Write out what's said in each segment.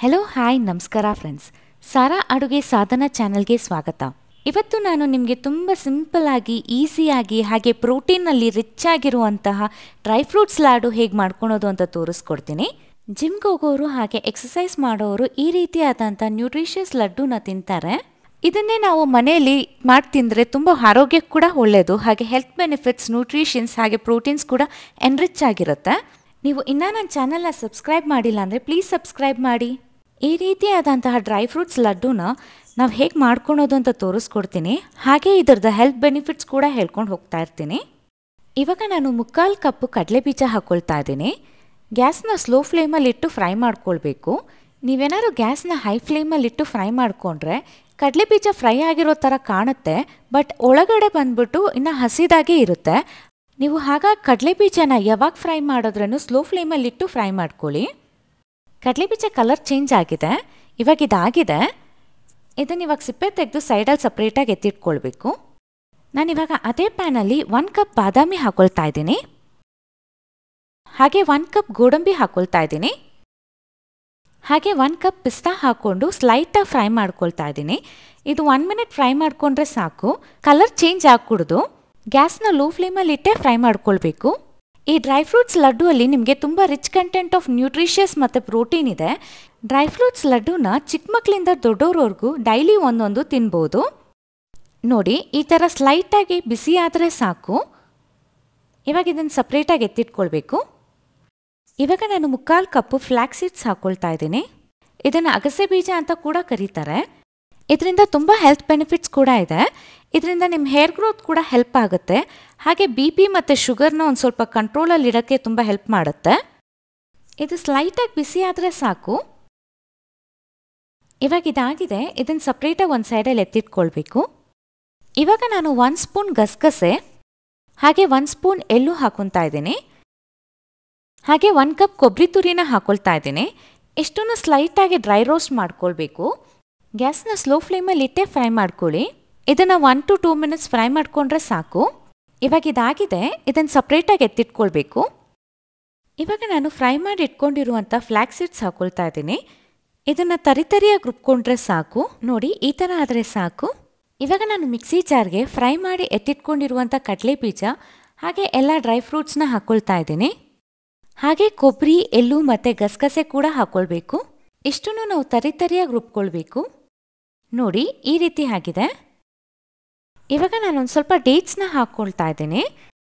hello hi ನಮಸ್ಕಾರ friends Sara ಅಡುಗೆ ಸಾಧನ ಚಾನಲ್ಗೆ ಸ್ವಾಗತ ಇವತ್ತು ನಾನು ನಿಮಗೆ ತುಂಬ ಸಿಂಪಲ್ಲಾಗಿ ಈಸಿಯಾಗಿ ಹಾಗೆ ಪ್ರೋಟೀನಲ್ಲಿ ರಿಚ್ ಆಗಿರುವಂತಹ ಡ್ರೈ ಫ್ರೂಟ್ಸ್ ಲಾಡು ಹೇಗೆ ಮಾಡ್ಕೊಳೋದು ಅಂತ ತೋರಿಸ್ಕೊಡ್ತೀನಿ ಜಿಮ್ಗೆ ಹೋಗೋರು ಹಾಗೆ ಎಕ್ಸಸೈಸ್ ಮಾಡೋರು ಈ ರೀತಿಯಾದಂಥ ನ್ಯೂಟ್ರಿಷಿಯಸ್ ಲಡ್ಡೂನ ತಿಂತಾರೆ ಇದನ್ನೇ ನಾವು ಮನೆಯಲ್ಲಿ ಮಾಡಿ ತಿಂದರೆ ತುಂಬ ಆರೋಗ್ಯಕ್ಕೆ ಕೂಡ ಒಳ್ಳೆಯದು ಹಾಗೆ ಹೆಲ್ತ್ ಬೆನಿಫಿಟ್ಸ್ ನ್ಯೂಟ್ರಿಷನ್ಸ್ ಹಾಗೆ ಪ್ರೋಟೀನ್ಸ್ ಕೂಡ ಎನ್ರಿಚ್ ಆಗಿರುತ್ತೆ ನೀವು ಇನ್ನೂ ನನ್ನ ಚಾನಲ್ನ ಸಬ್ಸ್ಕ್ರೈಬ್ ಮಾಡಿಲ್ಲ ಅಂದರೆ ಪ್ಲೀಸ್ ಸಬ್ಸ್ಕ್ರೈಬ್ ಮಾಡಿ ಈ ರೀತಿಯಾದಂತಹ ಡ್ರೈ ಫ್ರೂಟ್ಸ್ ಲಡ್ಡೂನ ನಾವು ಹೇಗೆ ಮಾಡ್ಕೊಳೋದು ಅಂತ ತೋರಿಸ್ಕೊಡ್ತೀನಿ ಹಾಗೆ ಇದರದ್ದು ಹೆಲ್ತ್ ಬೆನಿಫಿಟ್ಸ್ ಕೂಡ ಹೇಳ್ಕೊಂಡು ಹೋಗ್ತಾ ಇರ್ತೀನಿ ಇವಾಗ ನಾನು ಮುಕ್ಕಾಲು ಕಪ್ಪು ಕಡಲೆ ಬೀಜ ಹಾಕ್ಕೊಳ್ತಾ ಇದ್ದೀನಿ ಗ್ಯಾಸ್ನ ಸ್ಲೋ ಫ್ಲೇಮಲ್ಲಿ ಇಟ್ಟು ಫ್ರೈ ಮಾಡ್ಕೊಳ್ಬೇಕು ನೀವೇನಾದ್ರು ಗ್ಯಾಸ್ನ ಹೈ ಫ್ಲೇಮಲ್ಲಿ ಇಟ್ಟು ಫ್ರೈ ಮಾಡಿಕೊಂಡ್ರೆ ಕಡಲೆ ಬೀಜ ಫ್ರೈ ಆಗಿರೋ ಥರ ಕಾಣುತ್ತೆ ಬಟ್ ಒಳಗಡೆ ಬಂದ್ಬಿಟ್ಟು ಇನ್ನು ಹಸಿದಾಗೆ ಇರುತ್ತೆ ನೀವು ಹಾಗಾಗಿ ಕಡಲೆ ಬೀಜನ ಯಾವಾಗ ಫ್ರೈ ಮಾಡಿದ್ರೂ ಸ್ಲೋ ಫ್ಲೇಮಲ್ಲಿಟ್ಟು ಫ್ರೈ ಮಾಡ್ಕೊಳ್ಳಿ ಕಡಲೆ ಬೀಜ ಕಲರ್ ಚೇಂಜ್ ಆಗಿದೆ ಇವಾಗ ಇದಾಗಿದೆ ಇದನ್ನು ಇವಾಗ ಸಿಪ್ಪೆ ತೆಗೆದು ಸೈಡಲ್ಲಿ ಸಪ್ರೇಟಾಗಿ ಎತ್ತಿಟ್ಕೊಳ್ಬೇಕು ನಾನಿವಾಗ ಅದೇ ಪ್ಯಾನಲ್ಲಿ ಒನ್ ಕಪ್ ಬಾದಾಮಿ ಹಾಕೊಳ್ತಾ ಇದ್ದೀನಿ ಹಾಗೆ ಒನ್ ಕಪ್ ಗೋಡಂಬಿ ಹಾಕೊಳ್ತಾ ಇದ್ದೀನಿ ಹಾಗೆ ಒನ್ ಕಪ್ ಪಿಸ್ತಾ ಹಾಕ್ಕೊಂಡು ಸ್ಲೈಟಾಗಿ ಫ್ರೈ ಮಾಡ್ಕೊಳ್ತಾ ಇದ್ದೀನಿ ಇದು ಒನ್ ಮಿನಿಟ್ ಫ್ರೈ ಮಾಡಿಕೊಂಡ್ರೆ ಸಾಕು ಕಲರ್ ಚೇಂಜ್ ಆಗಿಕೊಡ್ದು ಗ್ಯಾಸ್ನ ಲೋ ಫ್ಲೇಮಲ್ಲಿಟ್ಟೆ ಫ್ರೈ ಮಾಡ್ಕೊಳ್ಬೇಕು ಈ ಡ್ರೈ ಫ್ರೂಟ್ಸ್ ಲಡ್ಡು ಅಲ್ಲಿ ನಿಮಗೆ ತುಂಬ ರಿಚ್ ಕಂಟೆಂಟ್ ಆಫ್ ನ್ಯೂಟ್ರಿಷಿಯಸ್ ಮತ್ತು ಪ್ರೋಟೀನ್ ಇದೆ ಡ್ರೈ ಫ್ರೂಟ್ಸ್ ಲಡ್ಡುನ ಚಿಕ್ಕ ಮಕ್ಕಳಿಂದ ದೊಡ್ಡೋರವರೆಗೂ ಡೈಲಿ ಒಂದೊಂದು ತಿನ್ಬೋದು ನೋಡಿ ಈ ಥರ ಸ್ಲೈಟಾಗಿ ಬಿಸಿ ಆದರೆ ಸಾಕು ಇವಾಗ ಇದನ್ನು ಸಪ್ರೇಟಾಗಿ ಎತ್ತಿಟ್ಕೊಳ್ಬೇಕು ಇವಾಗ ನಾನು ಮುಕ್ಕಾಲು ಕಪ್ಪು ಫ್ಲ್ಯಾಕ್ಸೀಡ್ಸ್ ಹಾಕೊಳ್ತಾ ಇದ್ದೀನಿ ಇದನ್ನು ಅಗಸೆ ಬೀಜ ಅಂತ ಕೂಡ ಕರೀತಾರೆ ಇದರಿಂದ ತುಂಬ ಹೆಲ್ತ್ ಬೆನಿಫಿಟ್ಸ್ ಕೂಡ ಇದೆ ಇದರಿಂದ ನಿಮ್ಮ ಹೇರ್ ಗ್ರೋತ್ ಕೂಡ ಹೆಲ್ಪ್ ಆಗುತ್ತೆ ಹಾಗೆ ಬಿ ಪಿ ಮತ್ತು ಶುಗರ್ನ ಒಂದು ಸ್ವಲ್ಪ ಕಂಟ್ರೋಲಲ್ಲಿ ಇಡೋಕ್ಕೆ ತುಂಬ ಹೆಲ್ಪ್ ಮಾಡುತ್ತೆ ಇದು ಸ್ಲೈಟಾಗಿ ಬಿಸಿ ಆದರೆ ಸಾಕು ಇವಾಗ ಇದಾಗಿದೆ ಇದನ್ನು ಸಪ್ರೇಟಾಗಿ ಒಂದು ಸೈಡಲ್ಲಿ ಎತ್ತಿಟ್ಕೊಳ್ಬೇಕು ಇವಾಗ ನಾನು ಒನ್ ಸ್ಪೂನ್ ಗಸಗಸೆ ಹಾಗೆ ಒನ್ ಸ್ಪೂನ್ ಎಳ್ಳು ಹಾಕೊತಾ ಇದ್ದೀನಿ ಹಾಗೆ ಒನ್ ಕಪ್ ಕೊಬ್ಬರಿ ತುರಿನ ಹಾಕೊಳ್ತಾ ಇದ್ದೀನಿ ಇಷ್ಟನ್ನು ಸ್ಲೈಟಾಗಿ ಡ್ರೈ ರೋಸ್ಟ್ ಮಾಡ್ಕೊಳ್ಬೇಕು ಗ್ಯಾಸ್ನ ಸ್ಲೋ ಫ್ಲೇಮಲ್ಲಿ ಇಟ್ಟೇ ಫ್ರೈ ಮಾಡ್ಕೊಳ್ಳಿ ಇದನ್ನು one to two minutes fry ಮಾಡಿಕೊಂಡ್ರೆ ಸಾಕು ಇವಾಗ ಇದಾಗಿದೆ ಇದನ್ನು ಸಪ್ರೇಟಾಗಿ ಎತ್ತಿಟ್ಕೊಳ್ಬೇಕು ಇವಾಗ ನಾನು ಫ್ರೈ ಮಾಡಿ ಇಟ್ಕೊಂಡಿರುವಂಥ ಫ್ಲ್ಯಾಕ್ ಸೀಡ್ಸ್ ಹಾಕೊಳ್ತಾ ಇದ್ದೀನಿ ಇದನ್ನು ತರಿತರಿಯಾಗಿ ರುಬ್ಕೊಂಡ್ರೆ ಸಾಕು ನೋಡಿ ಈ ಥರ ಆದರೆ ಸಾಕು ಇವಾಗ ನಾನು ಮಿಕ್ಸಿ ಜಾರ್ಗೆ ಫ್ರೈ ಮಾಡಿ ಎತ್ತಿಟ್ಕೊಂಡಿರುವಂಥ ಕಡಲೆ ಬೀಜ ಹಾಗೆ ಎಲ್ಲ ಡ್ರೈ ಫ್ರೂಟ್ಸ್ನ ಹಾಕ್ಕೊಳ್ತಾ ಇದ್ದೀನಿ ಹಾಗೆ ಕೊಬ್ಬರಿ ಎಳ್ಳು ಮತ್ತು ಗಸಗಸೆ ಕೂಡ ಹಾಕ್ಕೊಳ್ಬೇಕು ಇಷ್ಟನ್ನು ನಾವು ತರಿತರಿಯಾಗಿ ರುಬ್ಕೊಳ್ಬೇಕು ನೋಡಿ ಈ ರೀತಿ ಆಗಿದೆ ಇವಾಗ ನಾನೊಂದು ಸ್ವಲ್ಪ ಡೇಟ್ಸ್ನ ಹಾಕ್ಕೊಳ್ತಾ ಇದ್ದೇನೆ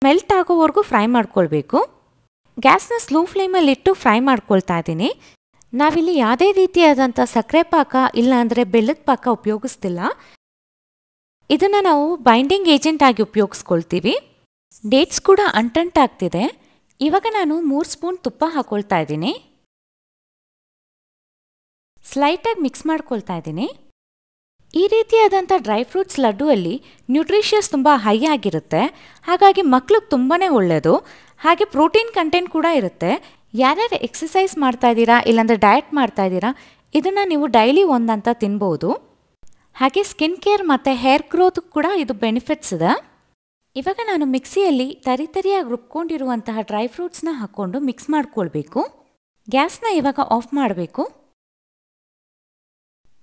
ಮೆಲ್ಟ್ ಆಗೋವರೆಗೂ ಫ್ರೈ ಮಾಡ್ಕೊಳ್ಬೇಕು ಗ್ಯಾಸ್ನ ಸ್ಲೋ ಫ್ಲೇಮಲ್ಲಿ ಇಟ್ಟು ಫ್ರೈ ಮಾಡ್ಕೊಳ್ತಾ ಇದ್ದೀನಿ ನಾವಿಲ್ಲಿ ಯಾವುದೇ ರೀತಿಯಾದಂಥ ಸಕ್ಕರೆ ಪಾಕ ಇಲ್ಲಾಂದರೆ ಬೆಲ್ಲದ ಪಾಕ ಉಪಯೋಗಿಸ್ತಿಲ್ಲ ಇದನ್ನು ನಾವು ಬೈಂಡಿಂಗ್ ಏಜೆಂಟ್ ಆಗಿ ಉಪಯೋಗಿಸ್ಕೊಳ್ತೀವಿ ಡೇಟ್ಸ್ ಕೂಡ ಅಂಟಂಟಾಗ್ತಿದೆ ಇವಾಗ ನಾನು ಮೂರು ಸ್ಪೂನ್ ತುಪ್ಪ ಹಾಕ್ಕೊಳ್ತಾ ಇದ್ದೀನಿ ಸ್ಲೈಟಾಗಿ ಮಿಕ್ಸ್ ಮಾಡ್ಕೊಳ್ತಾ ಇದ್ದೀನಿ ಈ ರೀತಿಯಾದಂಥ ಡ್ರೈ ಫ್ರೂಟ್ಸ್ ಲಡ್ಡುವಲ್ಲಿ ನ್ಯೂಟ್ರಿಷಿಯಸ್ ತುಂಬ ಹೈ ಆಗಿರುತ್ತೆ ಹಾಗಾಗಿ ಮಕ್ಳಿಗೆ ತುಂಬಾ ಒಳ್ಳೆಯದು ಹಾಗೆ ಪ್ರೋಟೀನ್ ಕಂಟೆಂಟ್ ಕೂಡ ಇರುತ್ತೆ ಯಾರ್ಯಾರು ಎಕ್ಸಸೈಸ್ ಮಾಡ್ತಾ ಇದ್ದೀರಾ ಇಲ್ಲಾಂದರೆ ಡಯಟ್ ಮಾಡ್ತಾ ಇದ್ದೀರಾ ಇದನ್ನು ನೀವು ಡೈಲಿ ಒಂದಂತ ತಿನ್ಬೋದು ಹಾಗೆ ಸ್ಕಿನ್ ಕೇರ್ ಮತ್ತು ಹೇರ್ ಗ್ರೋತ್ ಕೂಡ ಇದು ಬೆನಿಫಿಟ್ಸ್ ಇದೆ ಇವಾಗ ನಾನು ಮಿಕ್ಸಿಯಲ್ಲಿ ತರಿತರಿಯಾಗಿ ರುಬ್ಕೊಂಡಿರುವಂತಹ ಡ್ರೈ ಫ್ರೂಟ್ಸ್ನ ಹಾಕ್ಕೊಂಡು ಮಿಕ್ಸ್ ಮಾಡ್ಕೊಳ್ಬೇಕು ಗ್ಯಾಸ್ನ ಇವಾಗ ಆಫ್ ಮಾಡಬೇಕು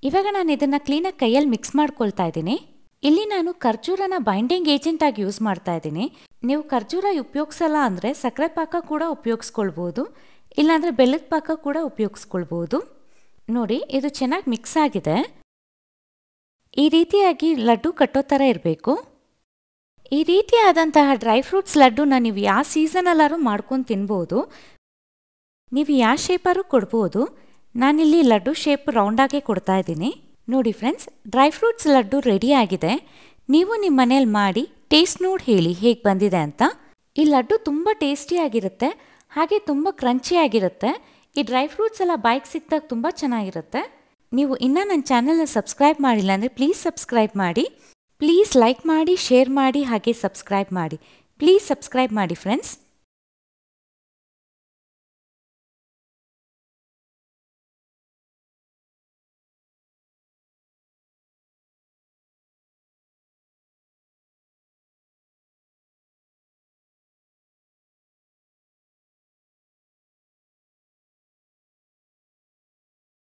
ಇವಾಗ ನಾನು ಇದನ್ನು ಕ್ಲೀನಾಗಿ ಕೈಯಲ್ಲಿ ಮಿಕ್ಸ್ ಮಾಡ್ಕೊಳ್ತಾ ಇದ್ದೀನಿ ಇಲ್ಲಿ ನಾನು ಖರ್ಜೂರನ ಬೈಂಡಿಂಗ್ ಏಜೆಂಟ್ ಆಗಿ ಯೂಸ್ ಮಾಡ್ತಾ ಇದ್ದೀನಿ ನೀವು ಖರ್ಜೂರ ಉಪಯೋಗಿಸಲ್ಲ ಅಂದರೆ ಸಕ್ಕರೆ ಪಾಕ ಕೂಡ ಉಪಯೋಗಿಸ್ಕೊಳ್ಬೋದು ಇಲ್ಲಾಂದರೆ ಬೆಲ್ಲದ ಪಾಕ ಕೂಡ ಉಪಯೋಗಿಸ್ಕೊಳ್ಬೋದು ನೋಡಿ ಇದು ಚೆನ್ನಾಗಿ ಮಿಕ್ಸ್ ಆಗಿದೆ ಈ ರೀತಿಯಾಗಿ ಲಡ್ಡು ಕಟ್ಟೋ ಥರ ಇರಬೇಕು ಈ ರೀತಿಯಾದಂತಹ ಡ್ರೈ ಫ್ರೂಟ್ಸ್ ಲಡ್ಡುನ ನೀವು ಯಾವ ಸೀಸನಲ್ಲಾದ್ರೂ ಮಾಡ್ಕೊಂಡು ತಿನ್ಬೋದು ನೀವು ಯಾವ ಶೇಪಾದ್ರೂ ಕೊಡ್ಬೋದು ನಾನಿಲ್ಲಿ ಲಡ್ಡು ಶೇಪ್ ರೌಂಡಾಗೆ ಕೊಡ್ತಾ ಇದ್ದೀನಿ ನೋಡಿ friends dry fruits laddu ready ಆಗಿದೆ ನೀವು ನಿಮ್ಮ ಮನೇಲಿ ಮಾಡಿ ಟೇಸ್ಟ್ ನೋಡಿ ಹೇಳಿ ಹೇಗೆ ಬಂದಿದೆ ಅಂತ ಈ ಲಡ್ಡು ತುಂಬ ಟೇಸ್ಟಿಯಾಗಿರುತ್ತೆ ಹಾಗೆ ತುಂಬ ಕ್ರಂಚಿಯಾಗಿರುತ್ತೆ ಈ ಡ್ರೈ ಫ್ರೂಟ್ಸ್ ಎಲ್ಲ ಬೈಕ್ ಸಿಕ್ಕಿದಾಗ ತುಂಬ ಚೆನ್ನಾಗಿರುತ್ತೆ ನೀವು ಇನ್ನೂ ನನ್ನ ಚಾನಲ್ನ ಸಬ್ಸ್ಕ್ರೈಬ್ ಮಾಡಿಲ್ಲ ಅಂದರೆ ಪ್ಲೀಸ್ ಸಬ್ಸ್ಕ್ರೈಬ್ ಮಾಡಿ ಪ್ಲೀಸ್ ಲೈಕ್ ಮಾಡಿ ಶೇರ್ ಮಾಡಿ ಹಾಗೆ ಸಬ್ಸ್ಕ್ರೈಬ್ ಮಾಡಿ ಪ್ಲೀಸ್ ಸಬ್ಸ್ಕ್ರೈಬ್ ಮಾಡಿ ಫ್ರೆಂಡ್ಸ್